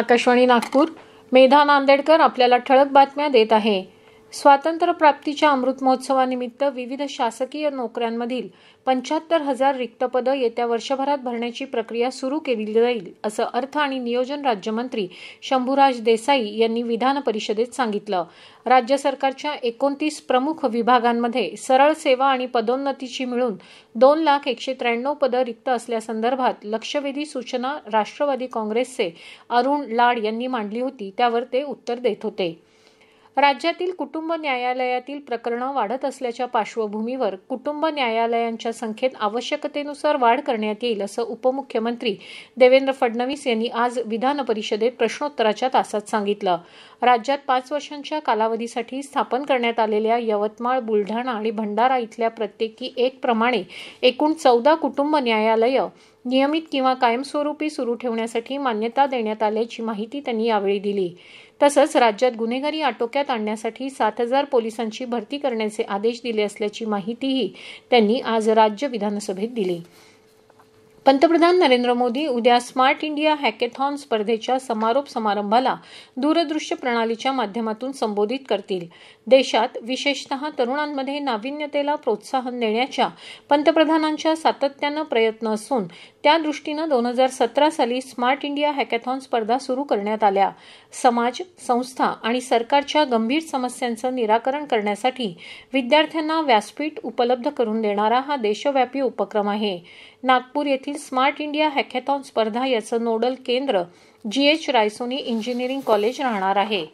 आकाशवाणी नागपूर मेधा नांदेडकर आपल्याला ठळक बातम्या देत आहे स्वातंत्र्यप्राप्तीच्या अमृत महोत्सवानिमित्त विविध शासकीय नोकऱ्यांमधील पंच्याहत्तर हजार रिक्त पदं येत्या वर्षभरात भरण्याची प्रक्रिया सुरू केली जाईल असं अर्थ आणि नियोजन राज्यमंत्री शंभूराज देसाई यांनी विधान परिषदेत सांगितलं राज्य सरकारच्या एकोणतीस प्रमुख विभागांमध्ये सरळ सेवा आणि पदोन्नतीची मिळून दोन लाख एकशे त्र्याण्णव पदं रिक्त असल्यासंदर्भात लक्षवेधी सूचना राष्ट्रवादी काँग्रेसचे अरुण लाड यांनी मांडली होती त्यावर ते उत्तर देत होते राज्यातील कुटुंब न्यायालयातील प्रकरणं वाढत असल्याच्या पार्श्वभूमीवर कुटुंब न्यायालयांच्या संख्येत आवश्यकतेनुसार वाढ करण्यात येईल असं उपमुख्यमंत्री देवेंद्र फडणवीस यांनी आज विधान परिषदेत प्रश्नोत्तराच्या तासात सांगितलं राज्यात पाच वर्षांच्या कालावधीसाठी स्थापन करण्यात आलेल्या यवतमाळ बुलढाणा आणि भंडारा इथल्या प्रत्येकी एक प्रमाणे एकूण चौदा कुटुंब न्यायालयं नियमित किंवा कायमस्वरूपी सुरू ठेवण्यासाठी मान्यता देण्यात आल्याची माहिती त्यांनी यावेळी दिली तसंच राज्यात गुन्हेगारी आटोक्यात आणण्यासाठी सात हजार पोलिसांची भरती करण्याचे आदेश दिले असल्याची माहितीही त्यांनी आज राज्य विधानसभेत दिली पंतप्रधान नरेंद्र मोदी उद्या स्मार्ट इंडिया हॅकेथॉन स्पर्धेच्या समारोप समारंभाला दूरदृश्य प्रणालीच्या माध्यमातून संबोधित करतील देशात विशेषत तरुणांमध्ये नाविन्यतेला प्रोत्साहन देण्याच्या पंतप्रधानांच्या सातत्यानं प्रयत्न असून त्या दोन हजार सतरा साली स्मार्ट इंडिया हॅकेथॉन स्पर्धा सुरू करण्यात आल्या समाज संस्था आणि सरकारच्या गंभीर समस्यांचं निराकरण करण्यासाठी विद्यार्थ्यांना व्यासपीठ उपलब्ध करून देणारा हा देशव्यापी उपक्रम आहे नागपूर येथील स्मार्ट इंडिया हॅकॅथॉन स्पर्धा याचं नोडल केंद्र G H Raisoni engineering college राहणार आहे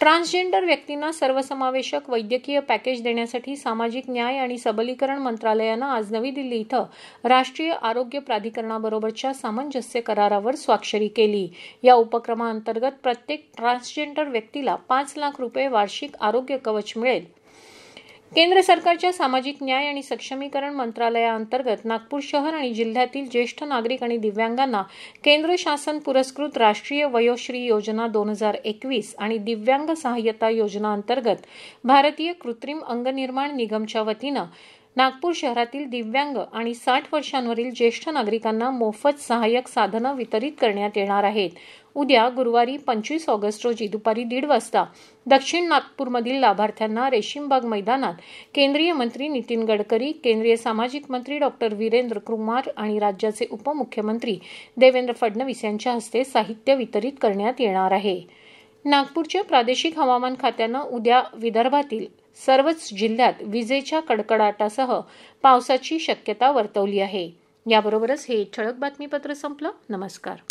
ट्रान्सजेंडर व्यक्तींना सर्वसमावेशक वैद्यकीय पॅकेज देण्यासाठी सामाजिक न्याय आणि सबलीकरण मंत्रालयानं आज नवी दिल्ली इथं राष्ट्रीय आरोग्य प्राधिकरणाबरोबरच्या सामंजस्य करारावर स्वाक्षरी केली या उपक्रमाअंतर्गत प्रत्येक ट्रान्सजेंडर व्यक्तीला पाच लाख रुपये वार्षिक आरोग्य कवच मिळेल केंद्र सरकारच्या सामाजिक न्याय आणि सक्षमीकरण मंत्रालयाअंतर्गत नागपूर शहर आणि जिल्ह्यातील ज्येष्ठ नागरिक आणि दिव्यांगांना केंद्र शासन पुरस्कृत राष्ट्रीय वयोश्री योजना दोन हजार एकवीस आणि दिव्यांग सहाय्यता योजना भारतीय कृत्रिम अंगनिर्माण निगमच्या वतीनं नागपूर शहरातील दिव्यांग आणि साठ वर्षांवरील ज्येष्ठ नागरिकांना मोफत सहाय्यक साधनं वितरित करण्यात येणार आहेत उद्या गुरुवारी पंचवीस ऑगस्ट रोजी दुपारी दीड वाजता दक्षिण नागपूरमधील लाभार्थ्यांना रेशीमबाग मैदानात केंद्रीय मंत्री नितीन गडकरी केंद्रीय सामाजिक मंत्री डॉक्टर वीरेंद्र कुमार आणि राज्याचे उपमुख्यमंत्री देवेंद्र फडणवीस यांच्या हस्ते साहित्य वितरित करण्यात येणार आहे नागपूरच्या प्रादेशिक हवामान खात्यानं उद्या विदर्भातील सर्वच जिल्ह्यात विजेच्या कडकडाटासह पावसाची शक्यता वर्तवली आहे याबरोबरच हे ठळक बातमीपत्र संपलं नमस्कार